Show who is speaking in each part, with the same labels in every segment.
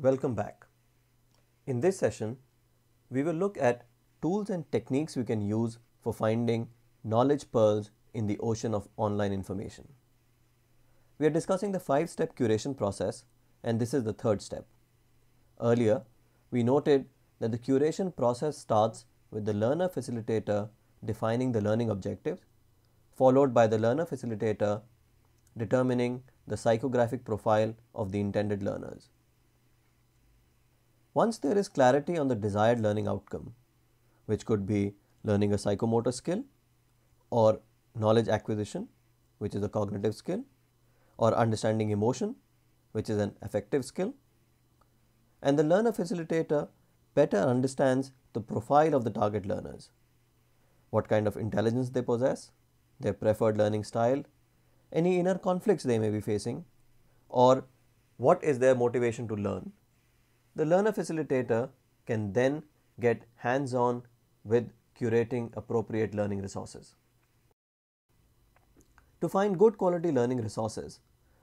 Speaker 1: Welcome back. In this session, we will look at tools and techniques we can use for finding knowledge pearls in the ocean of online information. We are discussing the five step curation process, and this is the third step. Earlier, we noted that the curation process starts with the learner facilitator defining the learning objectives, followed by the learner facilitator determining the psychographic profile of the intended learners. Once there is clarity on the desired learning outcome, which could be learning a psychomotor skill or knowledge acquisition, which is a cognitive skill, or understanding emotion, which is an affective skill, and the learner facilitator better understands the profile of the target learners, what kind of intelligence they possess, their preferred learning style, any inner conflicts they may be facing, or what is their motivation to learn. The learner facilitator can then get hands-on with curating appropriate learning resources. To find good quality learning resources,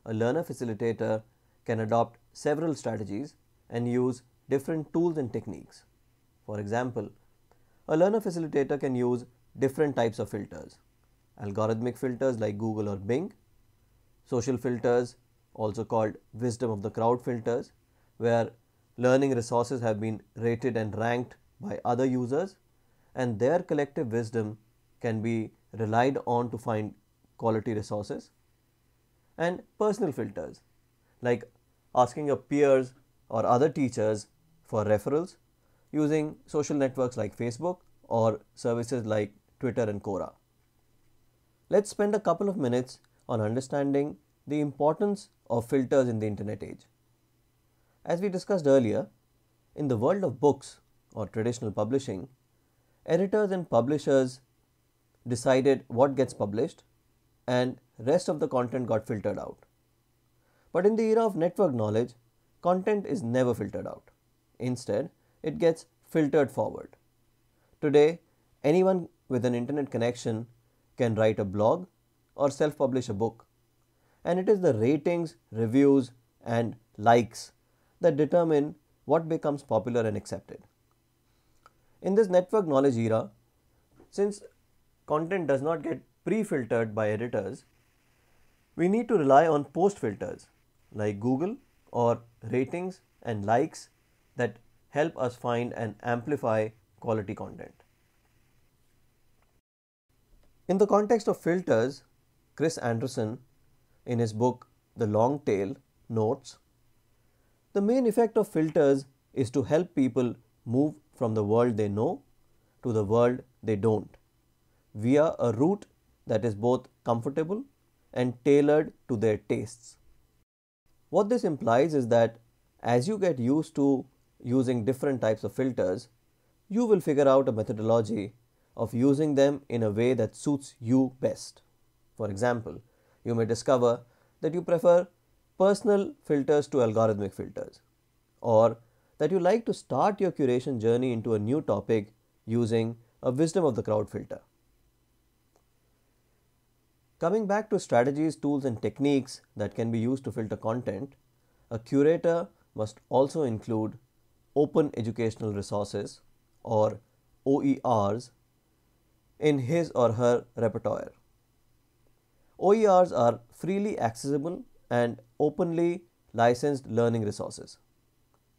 Speaker 1: a learner facilitator can adopt several strategies and use different tools and techniques. For example, a learner facilitator can use different types of filters. Algorithmic filters like Google or Bing, social filters also called wisdom of the crowd filters where Learning resources have been rated and ranked by other users and their collective wisdom can be relied on to find quality resources. And personal filters like asking your peers or other teachers for referrals using social networks like Facebook or services like Twitter and Quora. Let's spend a couple of minutes on understanding the importance of filters in the internet age. As we discussed earlier, in the world of books or traditional publishing, editors and publishers decided what gets published and rest of the content got filtered out. But in the era of network knowledge, content is never filtered out. Instead, it gets filtered forward. Today, anyone with an internet connection can write a blog or self publish a book. And it is the ratings, reviews, and likes that determine what becomes popular and accepted. In this network knowledge era, since content does not get pre-filtered by editors, we need to rely on post filters like Google or ratings and likes that help us find and amplify quality content. In the context of filters, Chris Anderson, in his book The Long Tail, notes the main effect of filters is to help people move from the world they know to the world they don't via a route that is both comfortable and tailored to their tastes. What this implies is that as you get used to using different types of filters, you will figure out a methodology of using them in a way that suits you best. For example, you may discover that you prefer personal filters to algorithmic filters or that you like to start your curation journey into a new topic using a wisdom of the crowd filter. Coming back to strategies, tools and techniques that can be used to filter content, a curator must also include open educational resources or OERs in his or her repertoire. OERs are freely accessible and openly licensed learning resources.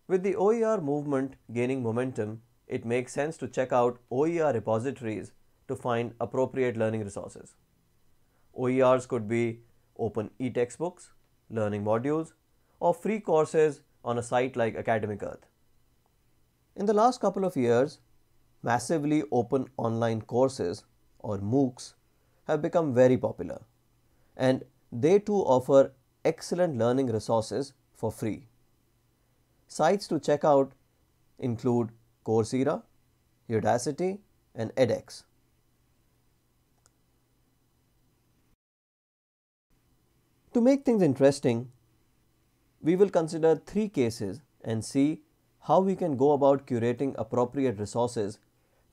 Speaker 1: With the OER movement gaining momentum, it makes sense to check out OER repositories to find appropriate learning resources. OERs could be open e-textbooks, learning modules, or free courses on a site like Academic Earth. In the last couple of years, massively open online courses or MOOCs have become very popular and they too offer excellent learning resources for free. Sites to check out include Coursera, Udacity, and edX. To make things interesting, we will consider three cases and see how we can go about curating appropriate resources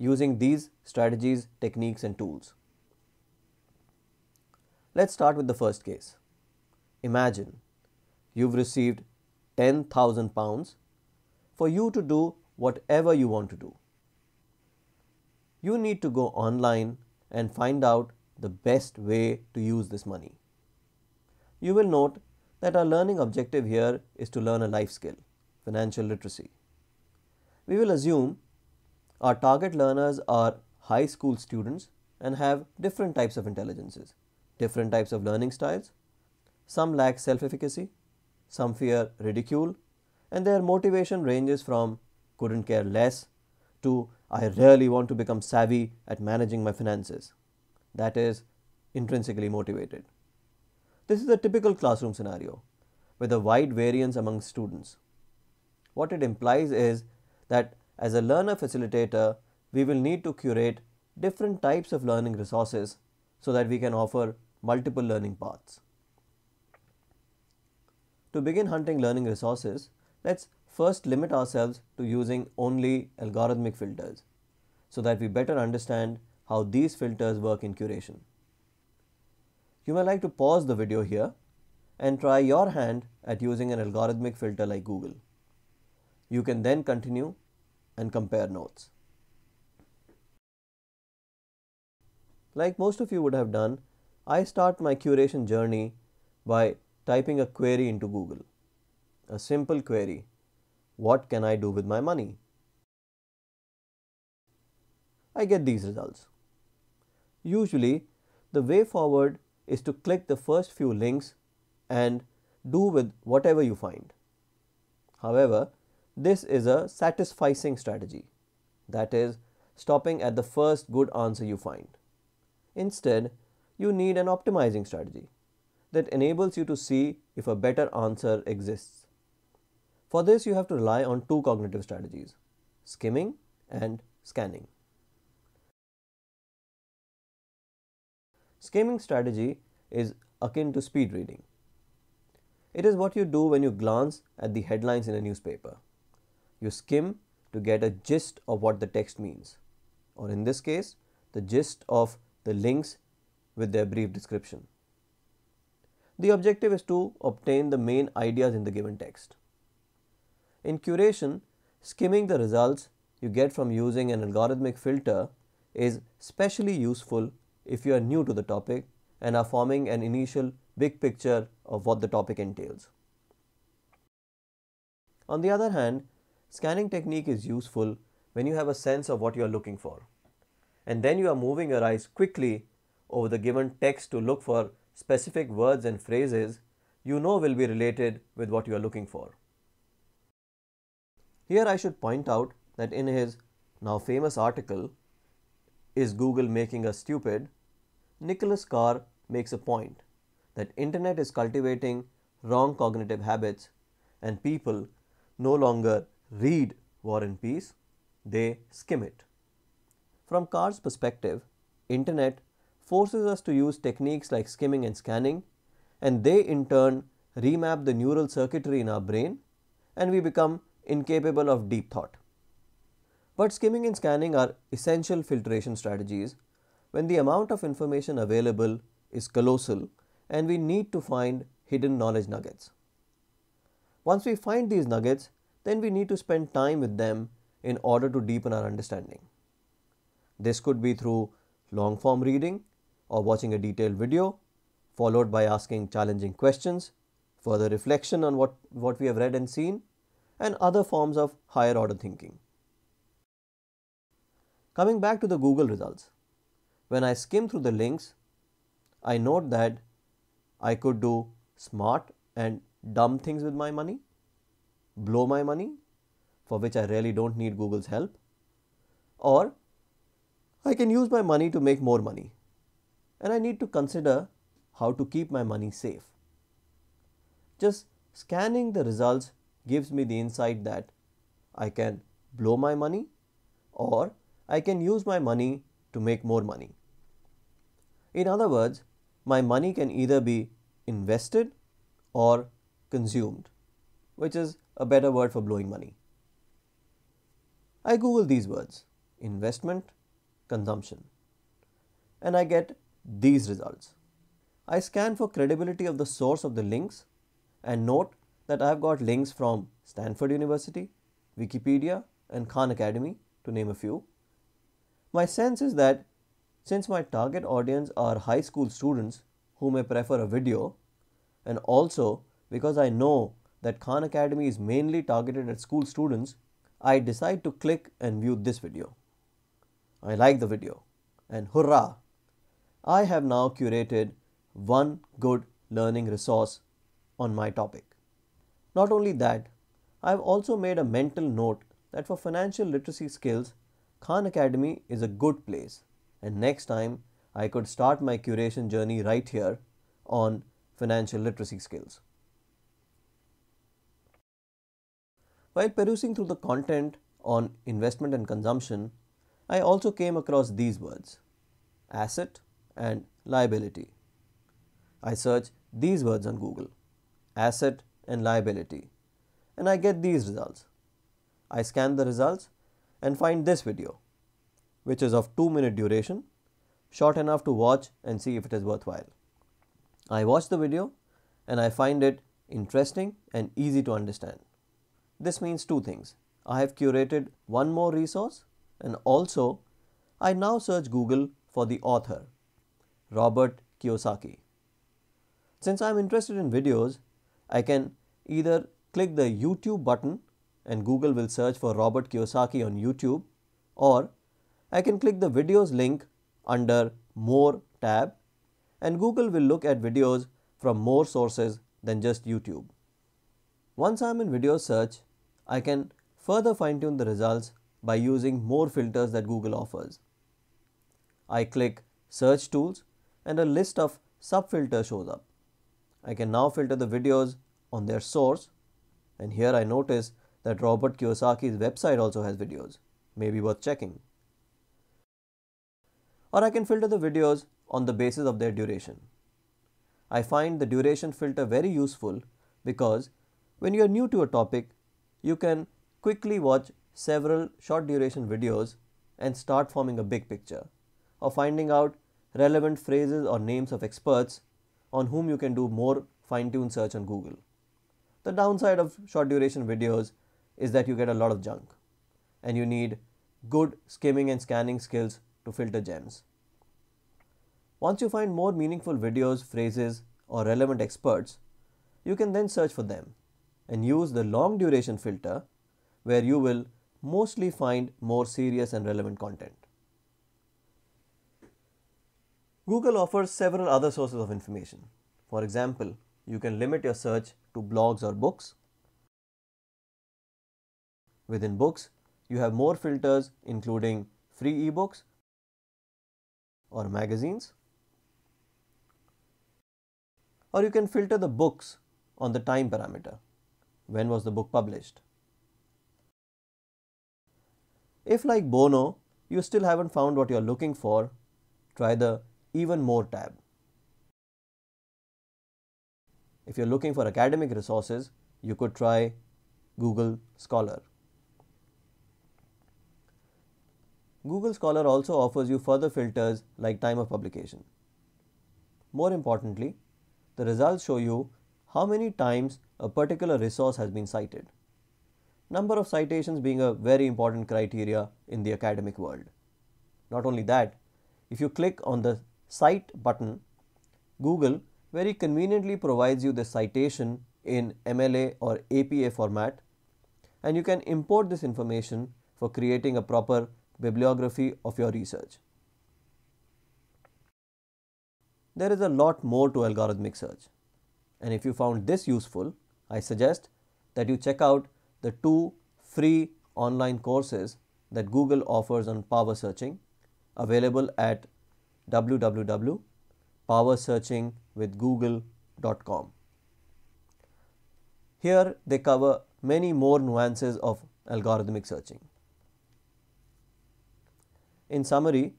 Speaker 1: using these strategies, techniques, and tools. Let's start with the first case. Imagine you've received 10,000 pounds for you to do whatever you want to do. You need to go online and find out the best way to use this money. You will note that our learning objective here is to learn a life skill, financial literacy. We will assume our target learners are high school students and have different types of intelligences, different types of learning styles, some lack self efficacy, some fear ridicule, and their motivation ranges from couldn't care less to I really want to become savvy at managing my finances. That is, intrinsically motivated. This is a typical classroom scenario with a wide variance among students. What it implies is that as a learner facilitator, we will need to curate different types of learning resources so that we can offer multiple learning paths. To begin hunting learning resources, let's first limit ourselves to using only algorithmic filters so that we better understand how these filters work in curation. You may like to pause the video here and try your hand at using an algorithmic filter like Google. You can then continue and compare notes. Like most of you would have done, I start my curation journey by typing a query into Google. A simple query What can I do with my money? I get these results. Usually, the way forward is to click the first few links and do with whatever you find. However, this is a satisficing strategy, that is, stopping at the first good answer you find. Instead, you need an optimizing strategy that enables you to see if a better answer exists. For this, you have to rely on two cognitive strategies skimming and scanning. Skimming strategy is akin to speed reading. It is what you do when you glance at the headlines in a newspaper. You skim to get a gist of what the text means, or in this case, the gist of the links with their brief description. The objective is to obtain the main ideas in the given text. In curation, skimming the results you get from using an algorithmic filter is specially useful if you are new to the topic and are forming an initial big picture of what the topic entails. On the other hand, scanning technique is useful when you have a sense of what you are looking for. And then you are moving your eyes quickly over the given text to look for specific words and phrases you know will be related with what you are looking for. Here I should point out that in his now famous article, Is Google Making Us Stupid? Nicholas Carr makes a point that internet is cultivating wrong cognitive habits and people no longer read War and Peace, they skim it. From Carr's perspective, internet forces us to use techniques like skimming and scanning and they in turn remap the neural circuitry in our brain and we become incapable of deep thought. But skimming and scanning are essential filtration strategies when the amount of information available is colossal and we need to find hidden knowledge nuggets. Once we find these nuggets, then we need to spend time with them in order to deepen our understanding. This could be through long form reading or watching a detailed video, followed by asking challenging questions, further reflection on what, what we have read and seen, and other forms of higher order thinking. Coming back to the Google results, when I skim through the links, I note that I could do smart and dumb things with my money, blow my money, for which I really don't need Google's help, or I can use my money to make more money and I need to consider how to keep my money safe. Just scanning the results gives me the insight that I can blow my money or I can use my money to make more money. In other words, my money can either be invested or consumed, which is a better word for blowing money. I Google these words investment, consumption, and I get these results. I scan for credibility of the source of the links and note that I've got links from Stanford University, Wikipedia and Khan Academy to name a few. My sense is that since my target audience are high school students who may prefer a video and also because I know that Khan Academy is mainly targeted at school students, I decide to click and view this video. I like the video and hurrah, I have now curated one good learning resource on my topic. Not only that, I have also made a mental note that for financial literacy skills, Khan Academy is a good place and next time I could start my curation journey right here on financial literacy skills. While perusing through the content on investment and consumption, I also came across these words asset and liability. I search these words on Google, asset and liability, and I get these results. I scan the results and find this video, which is of 2 minute duration, short enough to watch and see if it is worthwhile. I watch the video and I find it interesting and easy to understand. This means two things. I have curated one more resource and also I now search Google for the author Robert Kiyosaki. Since I am interested in videos, I can either click the YouTube button and Google will search for Robert Kiyosaki on YouTube or I can click the videos link under more tab and Google will look at videos from more sources than just YouTube. Once I am in video search, I can further fine tune the results by using more filters that Google offers. I click search tools and a list of subfilters shows up. I can now filter the videos on their source and here I notice that Robert Kiyosaki's website also has videos, maybe worth checking. Or I can filter the videos on the basis of their duration. I find the duration filter very useful because when you are new to a topic, you can quickly watch several short duration videos and start forming a big picture or finding out relevant phrases or names of experts on whom you can do more fine-tuned search on Google. The downside of short duration videos is that you get a lot of junk and you need good skimming and scanning skills to filter gems. Once you find more meaningful videos, phrases or relevant experts, you can then search for them and use the long duration filter where you will mostly find more serious and relevant content. Google offers several other sources of information. For example, you can limit your search to blogs or books. Within books, you have more filters including free ebooks or magazines. Or you can filter the books on the time parameter. When was the book published? If like Bono, you still haven't found what you're looking for, try the even more tab. If you're looking for academic resources, you could try Google Scholar. Google Scholar also offers you further filters like time of publication. More importantly, the results show you how many times a particular resource has been cited. Number of citations being a very important criteria in the academic world. Not only that, if you click on the cite button, Google very conveniently provides you the citation in MLA or APA format and you can import this information for creating a proper bibliography of your research. There is a lot more to algorithmic search and if you found this useful, I suggest that you check out the two free online courses that Google offers on power searching available at www.powersearchingwithgoogle.com. Here they cover many more nuances of algorithmic searching. In summary,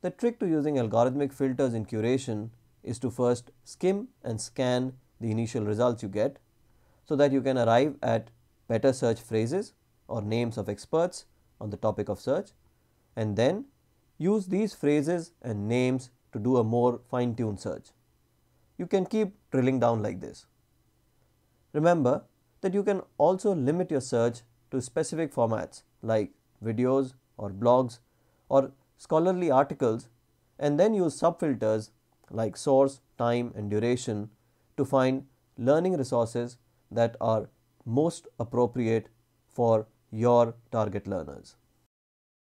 Speaker 1: the trick to using algorithmic filters in curation is to first skim and scan the initial results you get so that you can arrive at better search phrases or names of experts on the topic of search and then Use these phrases and names to do a more fine-tuned search. You can keep drilling down like this. Remember that you can also limit your search to specific formats like videos or blogs or scholarly articles and then use subfilters like source, time and duration to find learning resources that are most appropriate for your target learners.